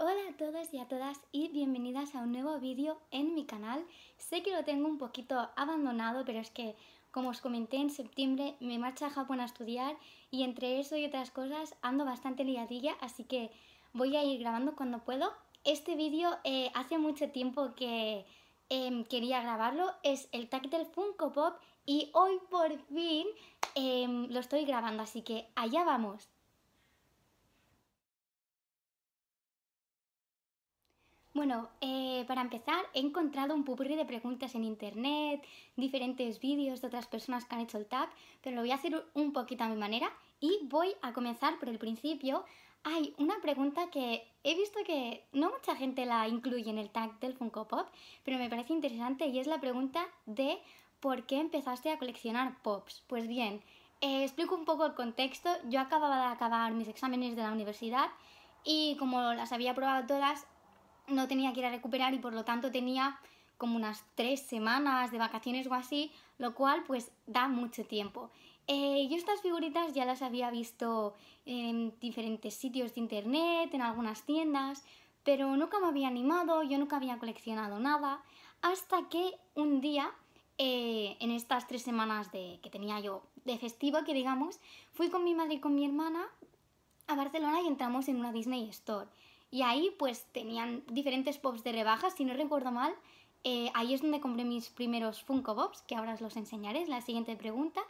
Hola a todos y a todas y bienvenidas a un nuevo vídeo en mi canal. Sé que lo tengo un poquito abandonado, pero es que, como os comenté en septiembre, me marcha a Japón a estudiar y entre eso y otras cosas ando bastante liadilla, así que voy a ir grabando cuando puedo. Este vídeo eh, hace mucho tiempo que em, quería grabarlo, es el tag del Funko Pop y hoy por fin em, lo estoy grabando, así que allá vamos. Bueno, eh, para empezar, he encontrado un pupurri de preguntas en internet, diferentes vídeos de otras personas que han hecho el tag, pero lo voy a hacer un poquito a mi manera y voy a comenzar por el principio. Hay una pregunta que he visto que no mucha gente la incluye en el tag del Funko Pop, pero me parece interesante y es la pregunta de ¿por qué empezaste a coleccionar pops? Pues bien, eh, explico un poco el contexto. Yo acababa de acabar mis exámenes de la universidad y como las había probado todas, no tenía que ir a recuperar y por lo tanto tenía como unas tres semanas de vacaciones o así, lo cual pues da mucho tiempo. Eh, yo estas figuritas ya las había visto en diferentes sitios de internet, en algunas tiendas, pero nunca me había animado, yo nunca había coleccionado nada, hasta que un día, eh, en estas tres semanas de, que tenía yo de festivo, que digamos, fui con mi madre y con mi hermana a Barcelona y entramos en una Disney Store. Y ahí pues tenían diferentes pops de rebajas, si no recuerdo mal, eh, ahí es donde compré mis primeros Funko Pops, que ahora os los enseñaré, es la siguiente pregunta.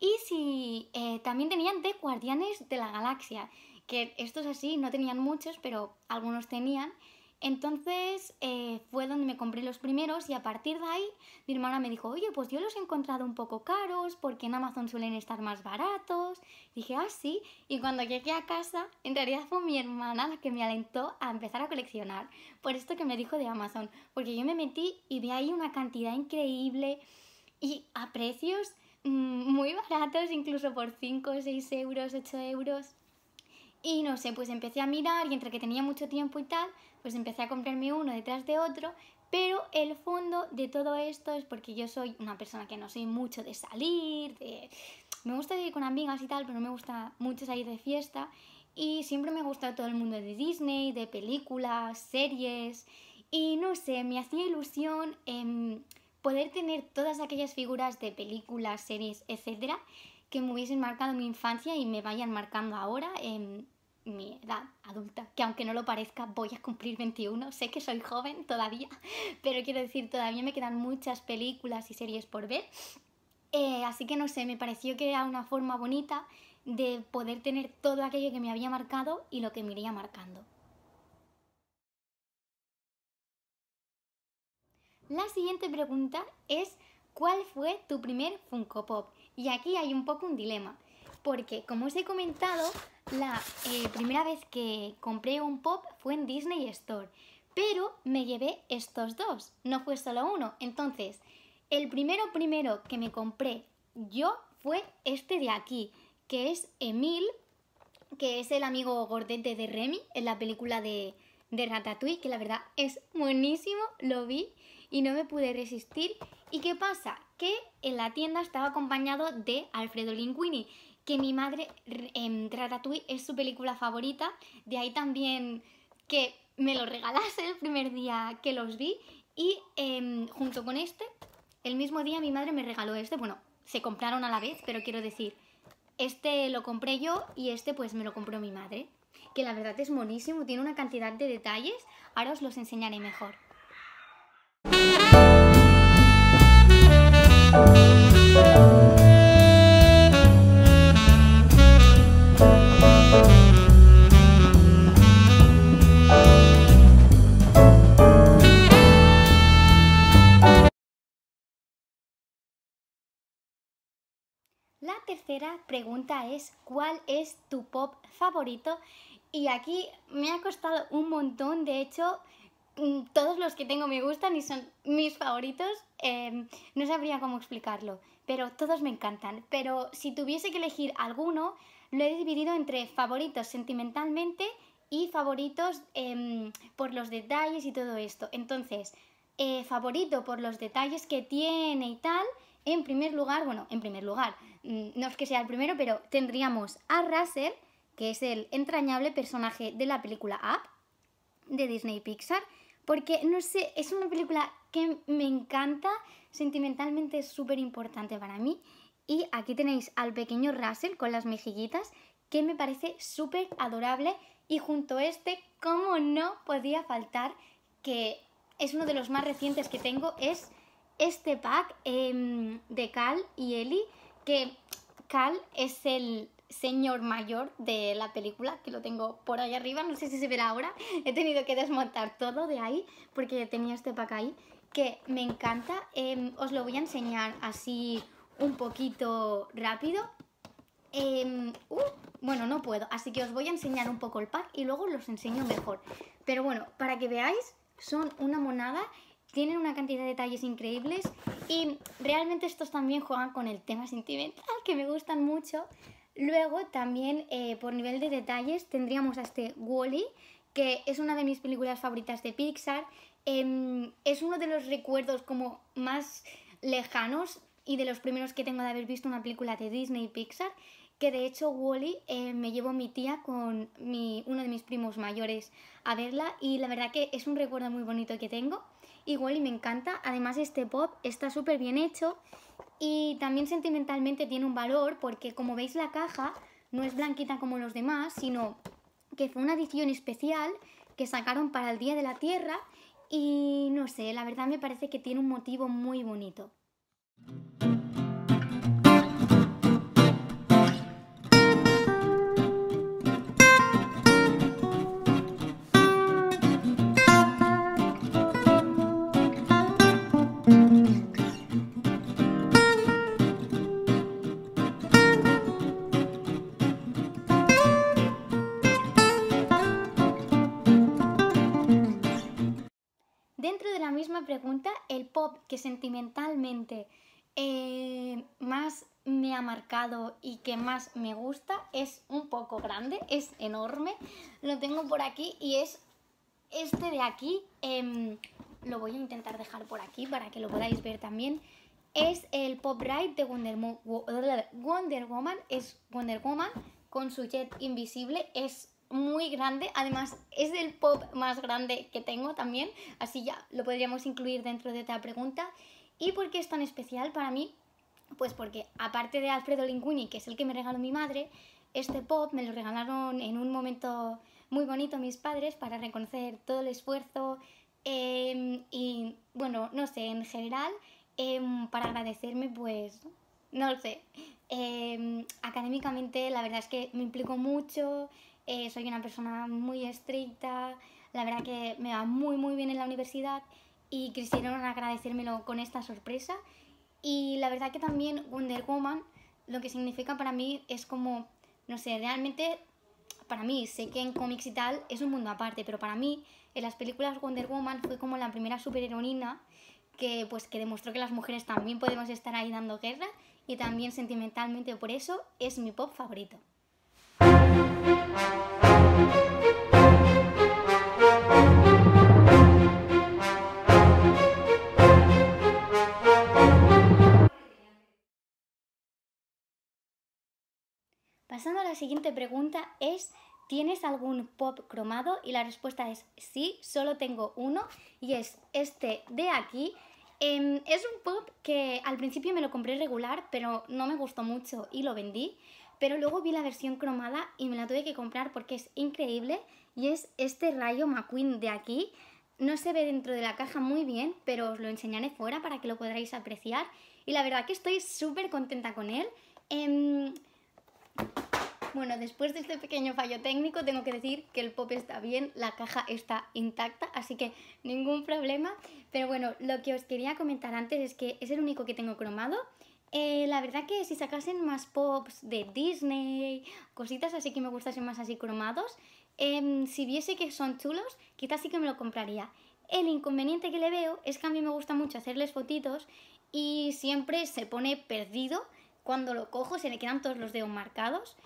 Y si eh, también tenían The Guardianes de la Galaxia, que estos así no tenían muchos, pero algunos tenían. Entonces eh, fue donde me compré los primeros y a partir de ahí mi hermana me dijo, oye, pues yo los he encontrado un poco caros porque en Amazon suelen estar más baratos. dije, ah, sí. Y cuando llegué a casa, en realidad fue mi hermana la que me alentó a empezar a coleccionar por esto que me dijo de Amazon. Porque yo me metí y vi ahí una cantidad increíble y a precios mm, muy baratos, incluso por 5, 6 euros, 8 euros. Y no sé, pues empecé a mirar y entre que tenía mucho tiempo y tal, pues empecé a comprarme uno detrás de otro. Pero el fondo de todo esto es porque yo soy una persona que no soy mucho de salir, de... me gusta ir con amigas y tal, pero no me gusta mucho salir de fiesta. Y siempre me ha gustado todo el mundo de Disney, de películas, series. Y no sé, me hacía ilusión em, poder tener todas aquellas figuras de películas, series, etcétera, que me hubiesen marcado mi infancia y me vayan marcando ahora. Em, mi edad adulta, que aunque no lo parezca, voy a cumplir 21, sé que soy joven todavía, pero quiero decir, todavía me quedan muchas películas y series por ver. Eh, así que no sé, me pareció que era una forma bonita de poder tener todo aquello que me había marcado y lo que me iría marcando. La siguiente pregunta es ¿cuál fue tu primer Funko Pop? Y aquí hay un poco un dilema, porque como os he comentado, la eh, primera vez que compré un pop fue en Disney Store, pero me llevé estos dos, no fue solo uno. Entonces, el primero primero que me compré yo fue este de aquí, que es Emil, que es el amigo gordete de Remy en la película de, de Ratatouille, que la verdad es buenísimo, lo vi y no me pude resistir. ¿Y qué pasa? Que en la tienda estaba acompañado de Alfredo Linguini, que mi madre, en em, Ratatouille es su película favorita, de ahí también que me lo regalase el primer día que los vi y em, junto con este, el mismo día mi madre me regaló este, bueno, se compraron a la vez, pero quiero decir, este lo compré yo y este pues me lo compró mi madre, que la verdad es monísimo, tiene una cantidad de detalles, ahora os los enseñaré mejor. La tercera pregunta es ¿cuál es tu pop favorito? Y aquí me ha costado un montón, de hecho, mm, todos los que tengo me gustan y son mis favoritos, em, no sabría cómo explicarlo, pero todos me encantan. Pero si tuviese que elegir alguno, lo he dividido entre favoritos sentimentalmente y favoritos em, por los detalles y todo esto. Entonces, eh, favorito por los detalles que tiene y tal, en primer lugar, bueno, en primer lugar, mm, no es que sea el primero, pero tendríamos a Russell, que es el entrañable personaje de la película Up de Disney Pixar, porque no sé, es una película que me encanta, sentimentalmente es súper importante para mí. Y aquí tenéis al pequeño Russell con las mejillitas, que me parece súper adorable. Y junto a este, como no podía faltar, que es uno de los más recientes que tengo, es este pack em, de Cal y Eli que Cal es el señor mayor de la película, que lo tengo por ahí arriba, no sé si se verá ahora, he tenido que desmontar todo de ahí porque tenía este pack ahí, que me encanta, em, os lo voy a enseñar así un poquito rápido. Em, uh, bueno, no puedo, así que os voy a enseñar un poco el pack y luego los enseño mejor. Pero bueno, para que veáis, son una monada tienen una cantidad de detalles increíbles y realmente estos también juegan con el tema sentimental que me gustan mucho. Luego también eh, por nivel de detalles tendríamos a este Wally, -E, que es una de mis películas favoritas de Pixar. Em, es uno de los recuerdos como más lejanos y de los primeros que tengo de haber visto una película de Disney y Pixar que de hecho Wally -E, eh, me llevó mi tía con mi, uno de mis primos mayores a verla y la verdad que es un recuerdo muy bonito que tengo igual y me encanta. Además este pop está súper bien hecho y también sentimentalmente tiene un valor porque como veis la caja no es blanquita como los demás, sino que fue una edición especial que sacaron para el Día de la Tierra y no sé, la verdad me parece que tiene un motivo muy bonito. me pregunta, el pop que sentimentalmente eh, más me ha marcado y que más me gusta es un poco grande, es enorme. Lo tengo por aquí y es este de aquí. Em, lo voy a intentar dejar por aquí para que lo podáis ver también. Es el Pop Ride de Wonder, Wonder Woman. Es Wonder Woman con su jet invisible. Es muy grande, además es el pop más grande que tengo también, así ya lo podríamos incluir dentro de esta pregunta. ¿Y por qué es tan especial para mí? Pues porque aparte de Alfredo Linguini, que es el que me regaló mi madre, este pop me lo regalaron en un momento muy bonito mis padres para reconocer todo el esfuerzo em, y bueno, no sé, en general, em, para agradecerme pues, no lo sé, em, académicamente la verdad es que me implicó mucho, eh, soy una persona muy estricta, la verdad que me va muy muy bien en la universidad y quisieron agradecérmelo con esta sorpresa. Y la verdad que también Wonder Woman lo que significa para mí es como, no sé, realmente para mí, sé que en cómics y tal es un mundo aparte, pero para mí en las películas Wonder Woman fue como la primera superheroína que pues que demostró que las mujeres también podemos estar ahí dando guerra y también sentimentalmente por eso es mi pop favorito. Pasando a la siguiente pregunta es, ¿tienes algún pop cromado? Y la respuesta es sí, solo tengo uno y es este de aquí. Em, es un pop que al principio me lo compré regular, pero no me gustó mucho y lo vendí pero luego vi la versión cromada y me la tuve que comprar porque es increíble y es este rayo McQueen de aquí. No se ve dentro de la caja muy bien, pero os lo enseñaré fuera para que lo podáis apreciar y la verdad que estoy súper contenta con él. Em, bueno, después de este pequeño fallo técnico tengo que decir que el pop está bien, la caja está intacta, así que ningún problema. Pero bueno, lo que os quería comentar antes es que es el único que tengo cromado eh, la verdad que si sacasen más pops de Disney, cositas así que me gustasen más así cromados, em, si viese que son chulos, quizás sí que me lo compraría. El inconveniente que le veo es que a mí me gusta mucho hacerles fotitos y siempre se pone perdido. Cuando lo cojo se le quedan todos los dedos marcados.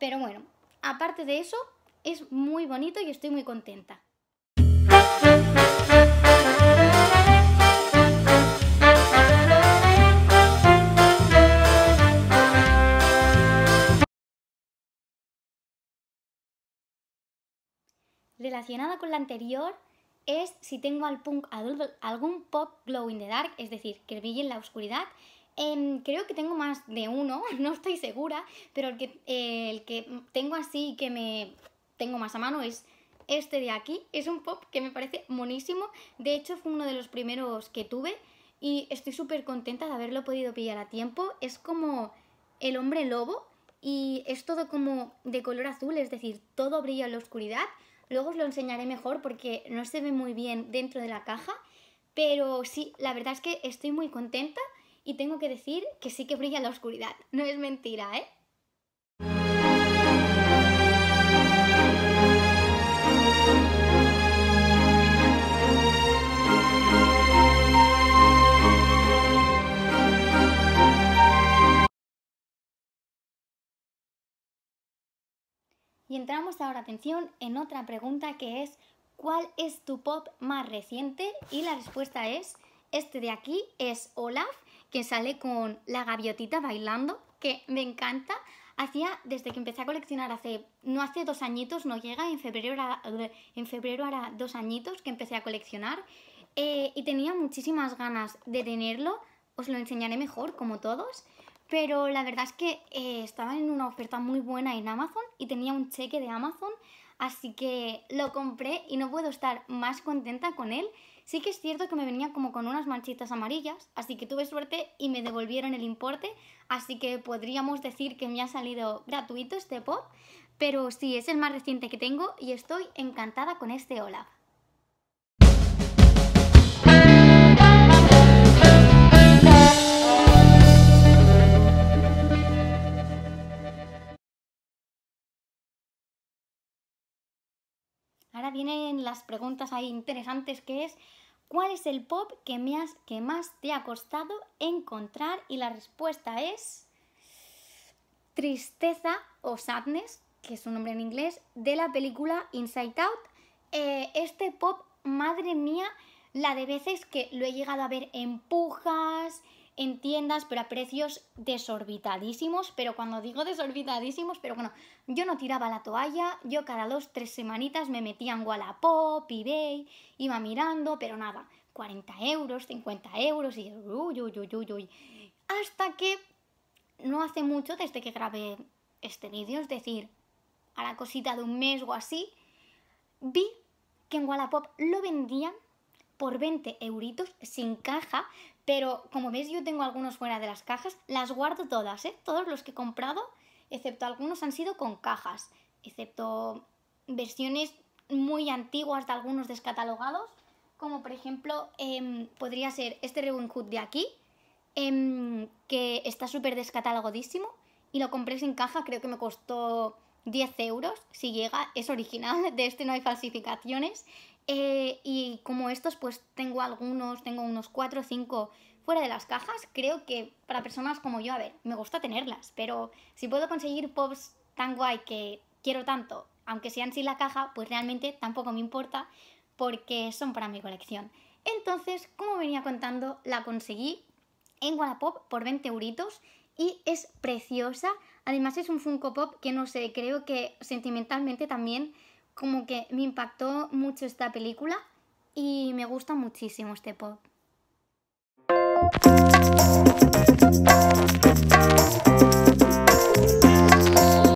Pero bueno, aparte de eso, es muy bonito y estoy muy contenta. relacionada con la anterior es si tengo algún pop glow in the dark, es decir, que brille en la oscuridad. Em, creo que tengo más de uno, no estoy segura, pero el que, eh, el que tengo así y que me tengo más a mano es este de aquí. Es un pop que me parece monísimo. De hecho, fue uno de los primeros que tuve y estoy súper contenta de haberlo podido pillar a tiempo. Es como el hombre lobo y es todo como de color azul, es decir, todo brilla en la oscuridad. Luego os lo enseñaré mejor porque no se ve muy bien dentro de la caja, pero sí, la verdad es que estoy muy contenta y tengo que decir que sí que brilla en la oscuridad. No es mentira, ¿eh? Y entramos ahora, atención, en otra pregunta que es ¿cuál es tu pop más reciente? Y la respuesta es, este de aquí es Olaf, que sale con la gaviotita bailando, que me encanta. Hacía, desde que empecé a coleccionar hace, no hace dos añitos, no llega, en febrero hará, en febrero dos añitos que empecé a coleccionar. Eh, y tenía muchísimas ganas de tenerlo, os lo enseñaré mejor, como todos. Pero la verdad es que eh, estaba en una oferta muy buena en Amazon y tenía un cheque de Amazon, así que lo compré y no puedo estar más contenta con él. Sí que es cierto que me venía como con unas manchitas amarillas, así que tuve suerte y me devolvieron el importe, así que podríamos decir que me ha salido gratuito este pop, pero sí, es el más reciente que tengo y estoy encantada con este Olaf. Ahora vienen las preguntas ahí interesantes que es ¿cuál es el pop que, que más te ha costado encontrar? Y la respuesta es Tristeza o Sadness, que es un nombre en inglés, de la película Inside Out. Eh, este pop, madre mía, la de veces que lo he llegado a ver empujas... pujas, en tiendas, pero a precios desorbitadísimos. Pero cuando digo desorbitadísimos, pero bueno, yo no tiraba la toalla, yo cada dos, tres semanitas me metía en Wallapop, eBay, iba mirando, pero nada, 40 euros, 50 euros y uy, Hasta que no hace mucho desde que grabé este vídeo, es decir, a la cosita de un mes o así, vi que en Wallapop lo vendían por 20 euritos sin caja, pero como veis yo tengo algunos fuera de las cajas, las guardo todas, ¿eh? Todos los que he comprado, excepto algunos han sido con cajas, excepto versiones muy antiguas de algunos descatalogados, como por ejemplo em, podría ser este Rewind Hood de aquí, em, que está súper descatalogadísimo y lo compré sin caja, creo que me costó 10 euros, si llega, es original, de este no hay falsificaciones, eh, y como estos, pues tengo algunos, tengo unos 4 o 5 fuera de las cajas. Creo que para personas como yo, a ver, me gusta tenerlas, pero si puedo conseguir pops tan guay que quiero tanto, aunque sean sin la caja, pues realmente tampoco me importa porque son para mi colección. Entonces, como venía contando, la conseguí en Wallapop por 20 euritos y es preciosa. Además es un Funko Pop que no sé, creo que sentimentalmente también como que me impactó mucho esta película y me gusta muchísimo este pop.